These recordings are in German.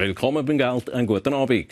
Willkommen beim Geld, einen guten Abend.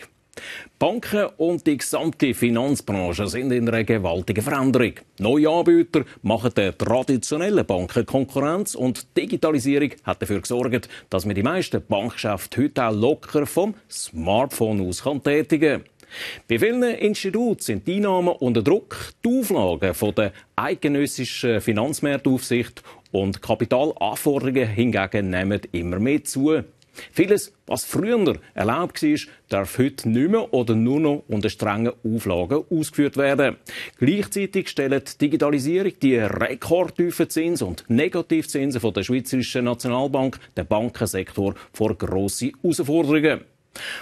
Banken und die gesamte Finanzbranche sind in einer gewaltigen Veränderung. Neue Anbieter machen der traditionellen Banken Konkurrenz und Digitalisierung hat dafür gesorgt, dass man die meisten Bankgeschäfte heute auch locker vom Smartphone aus kann tätigen kann. Bei vielen Instituten sind die Einnahmen unter Druck. Die Auflagen von der eidgenössischen Finanzmarktaufsicht und Kapitalanforderungen hingegen nehmen immer mehr zu. Vieles, was früher erlaubt war, darf heute nicht mehr oder nur noch unter strengen Auflagen ausgeführt werden. Gleichzeitig stellen die Digitalisierung die rekordtiefen Zinsen und Negativzinsen der Schweizerischen Nationalbank den Bankensektor vor grosse Herausforderungen.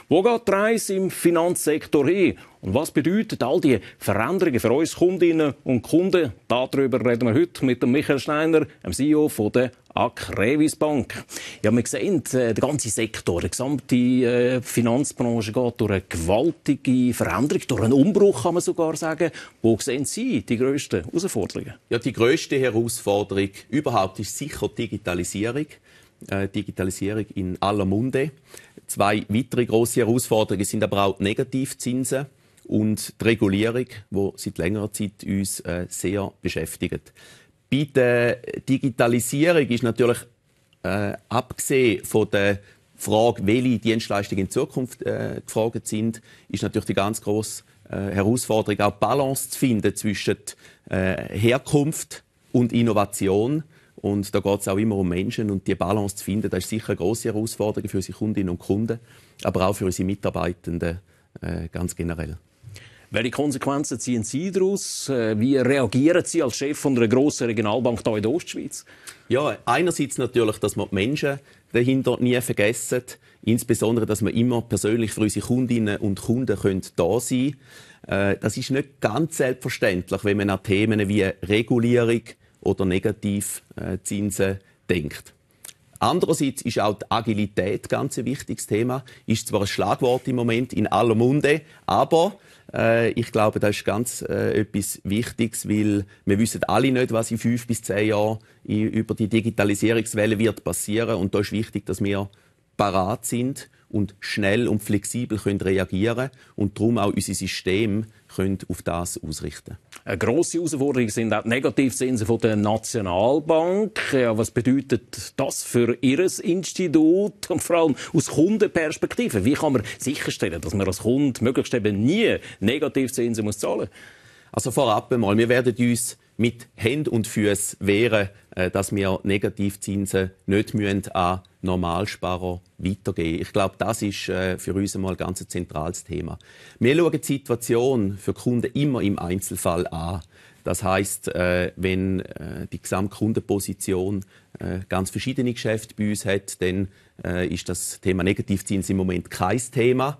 Wo geht die Reise im Finanzsektor hin? Und was bedeuten all die Veränderungen für uns Kundinnen und Kunden? Darüber reden wir heute mit Michael Schneider, dem CEO von der Akrevis Bank. Ja, wir sehen, äh, der ganze Sektor, die gesamte äh, Finanzbranche geht durch eine gewaltige Veränderung, durch einen Umbruch kann man sogar sagen. Wo sehen Sie die grössten Herausforderungen? Ja, die grösste Herausforderung überhaupt ist sicher Digitalisierung. Äh, Digitalisierung in aller Munde. Zwei weitere große Herausforderungen sind aber auch Negativzinsen und die Regulierung, die seit längerer Zeit uns äh, sehr beschäftigt. Bei der Digitalisierung ist natürlich äh, abgesehen von der Frage, welche Dienstleistungen in Zukunft äh, gefragt sind, ist natürlich die ganz große äh, Herausforderung, auch Balance zu finden zwischen äh, Herkunft und Innovation und da geht es auch immer um Menschen und die Balance zu finden, das ist sicher eine grosse Herausforderung für unsere Kundinnen und Kunden, aber auch für unsere Mitarbeitenden äh, ganz generell. Welche Konsequenzen ziehen Sie daraus? Äh, wie reagieren Sie als Chef von einer grossen Regionalbank hier in der Ostschweiz? Ja, einerseits natürlich, dass man die Menschen dahinter nie vergessen. Insbesondere, dass man immer persönlich für unsere Kundinnen und Kunden können da sein können. Äh, das ist nicht ganz selbstverständlich, wenn man an Themen wie Regulierung, oder Negativzinsen äh, denkt. Andererseits ist auch die Agilität ganz ein wichtiges Thema. Ist zwar ein Schlagwort im Moment in aller Munde, aber äh, ich glaube, das ist ganz äh, etwas Wichtiges, weil wir wissen alle nicht, was in fünf bis zehn Jahren über die Digitalisierungswelle wird passieren. Und da ist wichtig, dass wir parat sind und schnell und flexibel können reagieren und darum auch unser System können auf das ausrichten. Eine grosse Herausforderung sind auch die Negativzinsen der Nationalbank. Ja, was bedeutet das für Ihr Institut und vor allem aus Kundenperspektive? Wie kann man sicherstellen, dass man als Kunde möglichst eben nie Negativzinsen muss zahlen muss? Also vorab einmal, wir werden uns mit Händ und Füß wehren, äh, dass wir Negativzinsen nicht müssen an Normalsparer weitergeben. Ich glaube, das ist äh, für uns einmal ein ganz zentrales Thema. Wir schauen die Situation für Kunden immer im Einzelfall an. Das heißt, äh, wenn die Gesamtkundenposition ganz verschiedene Geschäfte bei uns hat, dann ist das Thema Negativzins im Moment kein Thema.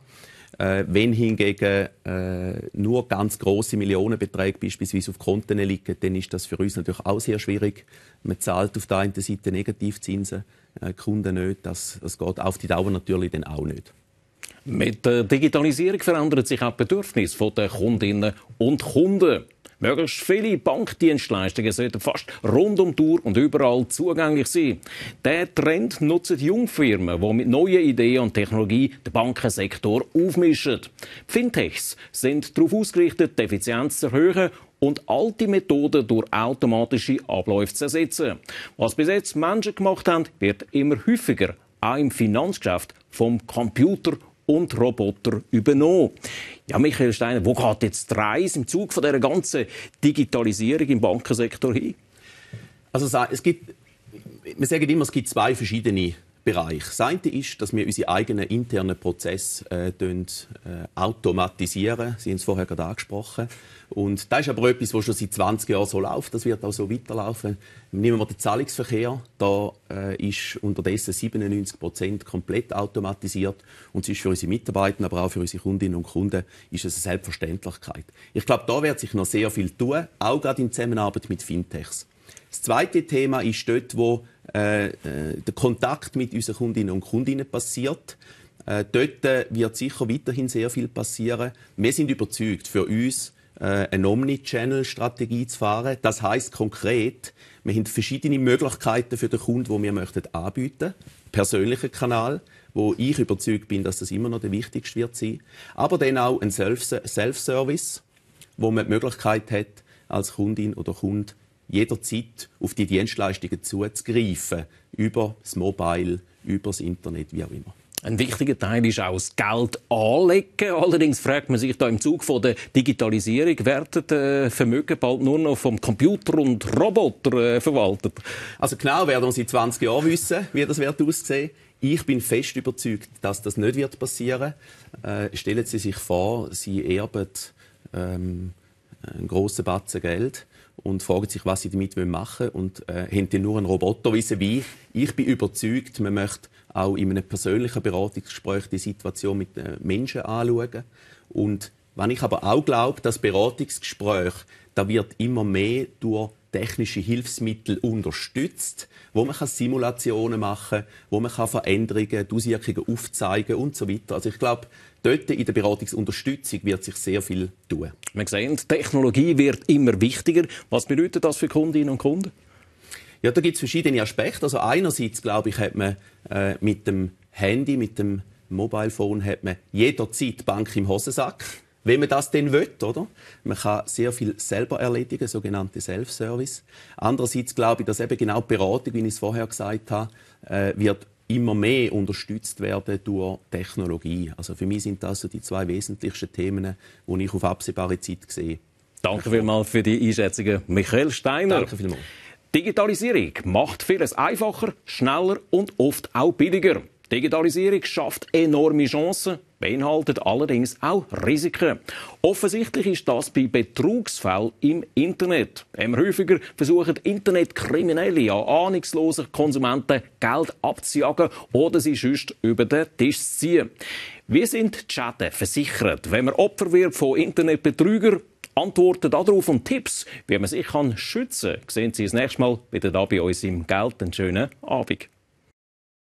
Äh, wenn hingegen äh, nur ganz große Millionenbeträge beispielsweise auf Konten liegen, dann ist das für uns natürlich auch sehr schwierig. Man zahlt auf der einen Seite Negativzinsen, äh, Kunden nicht. Das, das geht auf die Dauer natürlich dann auch nicht. Mit der Digitalisierung verändert sich auch die Bedürfnisse der Kundinnen und Kunden. Möglichst viele Bankdienstleistungen sollten fast rund um die Uhr und überall zugänglich sein. Der Trend nutzen Jungfirmen, die mit neuen Ideen und Technologie den Bankensektor aufmischen. Fintechs sind darauf ausgerichtet, die Effizienz zu erhöhen und alte Methoden durch automatische Abläufe zu ersetzen. Was bis jetzt Menschen gemacht haben, wird immer häufiger, auch im Finanzgeschäft, vom Computer und Roboter übernommen. Ja, Michael Steiner, wo geht jetzt die Reise im Zug von der ganzen Digitalisierung im Bankensektor hin? Also es gibt, wir sagen immer, es gibt zwei verschiedene Bereiche. Das eine ist, dass wir unsere eigenen internen Prozesse äh, äh automatisieren. Sie haben es vorher gerade angesprochen. Und das ist aber etwas, das schon seit 20 Jahren so läuft. Das wird auch so weiterlaufen. Nehmen wir den Zahlungsverkehr. Da äh, ist unterdessen 97 Prozent komplett automatisiert. Und es ist für unsere Mitarbeiter, aber auch für unsere Kundinnen und Kunden ist es eine Selbstverständlichkeit. Ich glaube, da wird sich noch sehr viel tun, auch gerade in Zusammenarbeit mit Fintechs. Das zweite Thema ist dort, wo äh, äh der Kontakt mit unseren Kundinnen und Kundinnen passiert. Äh, dort äh, wird sicher weiterhin sehr viel passieren. Wir sind überzeugt, für uns äh, eine omnichannel strategie zu fahren. Das heißt konkret, wir haben verschiedene Möglichkeiten für den Kunden, die wir möchten anbieten Persönlicher Kanal, wo ich überzeugt bin, dass das immer noch der wichtigste wird sein. Aber dann auch ein Self-Service, wo man die Möglichkeit hat, als Kundin oder Kunde jederzeit auf die Dienstleistungen zuzugreifen. Über das Mobile, über das Internet, wie auch immer. Ein wichtiger Teil ist auch das Geld anlegen. Allerdings fragt man sich da im Zug von der Digitalisierung, werden äh, Vermögen bald nur noch vom Computer und Roboter äh, verwaltet? Also genau werden wir in 20 Jahren wissen, wie das wird aussehen. Ich bin fest überzeugt, dass das nicht wird passieren. Äh, stellen Sie sich vor, Sie erben ähm, einen grossen Batzen Geld und fragen sich, was sie damit machen wollen und äh, haben dann nur einen Roboter wissen wie. Ich bin überzeugt, man möchte auch in einem persönlichen Beratungsgespräch die Situation mit den Menschen anschauen. Und wenn ich aber auch glaube, dass Beratungsgespräch, da wird immer mehr durch technische Hilfsmittel unterstützt, wo man kann Simulationen machen, kann, wo man kann Veränderungen, die Auswirkungen aufzeigen und so weiter. Also ich glaube, dort in der Beratungsunterstützung wird sich sehr viel tun. Wir sehen, Technologie wird immer wichtiger. Was bedeutet das für Kundinnen und Kunden? Ja, da gibt es verschiedene Aspekte. Also einerseits, glaube ich, hat man äh, mit dem Handy, mit dem Mobilphone hat man jederzeit Bank im Hosensack, wenn man das denn will, oder? Man kann sehr viel selber erledigen, sogenannte Self-Service. Andererseits glaube ich, dass eben genau die Beratung, wie ich es vorher gesagt habe, äh, wird immer mehr unterstützt werden durch Technologie. Also für mich sind das so die zwei wesentlichsten Themen, die ich auf absehbare Zeit sehe. Danke vielmals für die Einschätzungen, Michael Steiner. Danke vielmals. Digitalisierung macht vieles einfacher, schneller und oft auch billiger. Digitalisierung schafft enorme Chancen, beinhaltet allerdings auch Risiken. Offensichtlich ist das bei Betrugsfällen im Internet. Immer ähm, häufiger versuchen Internetkriminelle an ahnungslosen Konsumenten Geld abzujagen oder sie sonst über den Tisch zu ziehen. Wie sind die Schäden versichert, wenn man Opfer wird von Internetbetrügern? Antworten darauf und Tipps, wie man sich kann schützen kann, sehen Sie das nächste Mal wieder da bei uns im Geld. Einen schönen Abend.